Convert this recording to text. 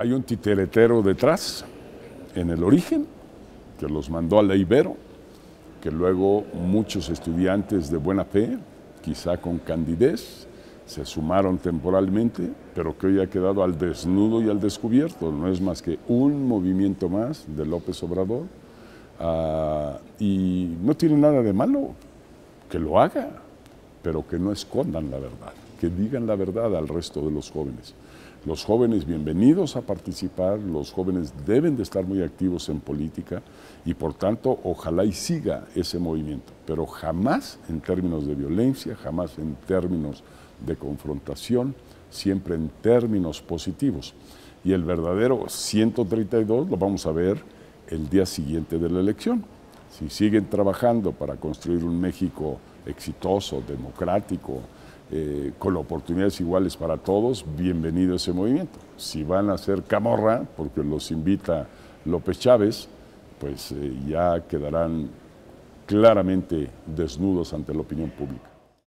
Hay un titeretero detrás, en el origen, que los mandó a la que luego muchos estudiantes de buena fe, quizá con candidez, se sumaron temporalmente, pero que hoy ha quedado al desnudo y al descubierto. No es más que un movimiento más de López Obrador. Ah, y no tiene nada de malo que lo haga, pero que no escondan la verdad, que digan la verdad al resto de los jóvenes. Los jóvenes bienvenidos a participar, los jóvenes deben de estar muy activos en política y por tanto ojalá y siga ese movimiento, pero jamás en términos de violencia, jamás en términos de confrontación, siempre en términos positivos. Y el verdadero 132 lo vamos a ver el día siguiente de la elección. Si siguen trabajando para construir un México exitoso, democrático, eh, con oportunidades iguales para todos, bienvenido ese movimiento. Si van a ser camorra, porque los invita López Chávez, pues eh, ya quedarán claramente desnudos ante la opinión pública.